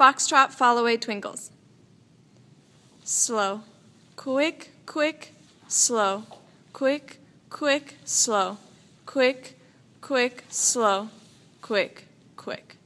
Foxtrot, fall away, twinkles. Slow, quick, quick, slow, quick, quick, slow, quick, quick, slow, quick, quick.